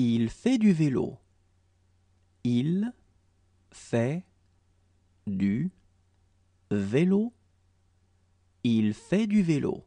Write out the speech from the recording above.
Il fait du vélo. Il fait du vélo. Il fait du vélo.